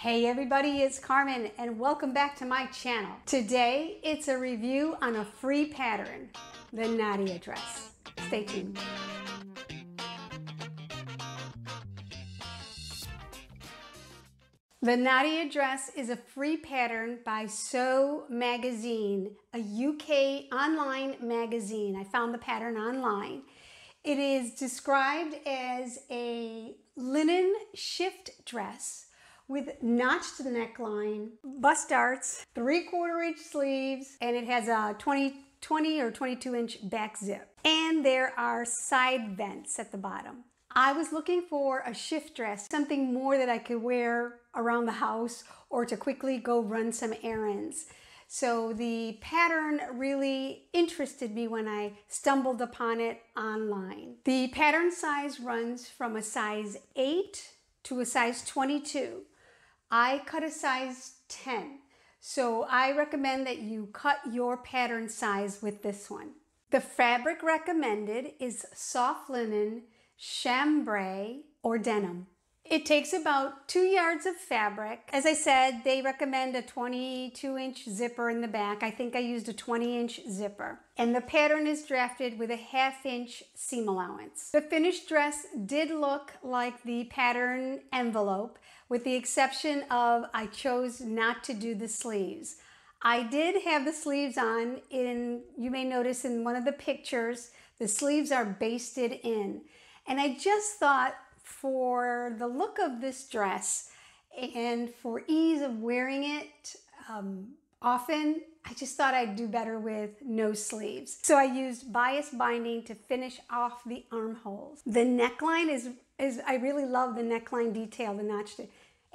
Hey everybody, it's Carmen and welcome back to my channel. Today, it's a review on a free pattern, the Nadia dress. Stay tuned. The Nadia dress is a free pattern by Sew Magazine, a UK online magazine. I found the pattern online. It is described as a linen shift dress with notched neckline, bust darts, three quarter inch sleeves, and it has a 20, 20 or 22 inch back zip. And there are side vents at the bottom. I was looking for a shift dress, something more that I could wear around the house or to quickly go run some errands. So the pattern really interested me when I stumbled upon it online. The pattern size runs from a size 8 to a size 22. I cut a size 10. So I recommend that you cut your pattern size with this one. The fabric recommended is soft linen, chambray, or denim. It takes about two yards of fabric. As I said, they recommend a 22 inch zipper in the back. I think I used a 20 inch zipper. And the pattern is drafted with a half inch seam allowance. The finished dress did look like the pattern envelope with the exception of I chose not to do the sleeves. I did have the sleeves on in, you may notice in one of the pictures, the sleeves are basted in. And I just thought for the look of this dress and for ease of wearing it um, often, I just thought I'd do better with no sleeves. So I used bias binding to finish off the armholes. The neckline is, is I really love the neckline detail, the notched,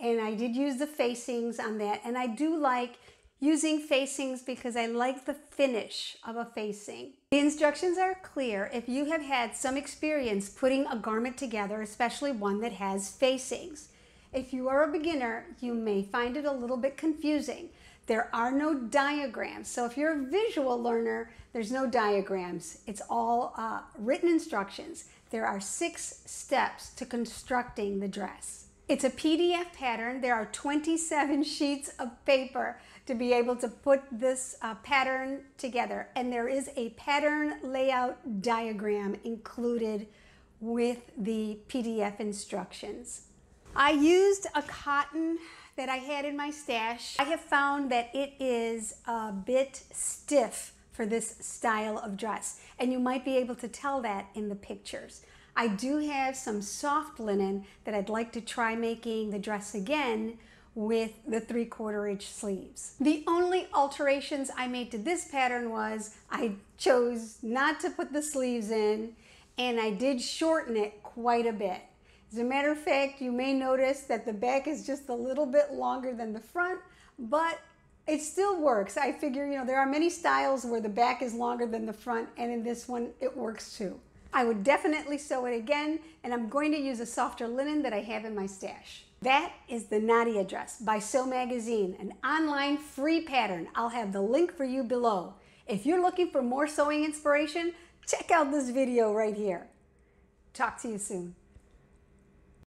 and I did use the facings on that. And I do like using facings because I like the finish of a facing. The instructions are clear if you have had some experience putting a garment together, especially one that has facings. If you are a beginner, you may find it a little bit confusing. There are no diagrams. So if you're a visual learner, there's no diagrams. It's all uh, written instructions. There are six steps to constructing the dress. It's a PDF pattern. There are 27 sheets of paper to be able to put this uh, pattern together. And there is a pattern layout diagram included with the PDF instructions. I used a cotton that I had in my stash. I have found that it is a bit stiff for this style of dress, and you might be able to tell that in the pictures. I do have some soft linen that I'd like to try making the dress again with the three quarter inch sleeves. The only alterations I made to this pattern was I chose not to put the sleeves in and I did shorten it quite a bit. As a matter of fact, you may notice that the back is just a little bit longer than the front, but it still works. I figure, you know, there are many styles where the back is longer than the front, and in this one, it works too. I would definitely sew it again, and I'm going to use a softer linen that I have in my stash. That is the Nadia dress by Sew Magazine, an online free pattern. I'll have the link for you below. If you're looking for more sewing inspiration, check out this video right here. Talk to you soon.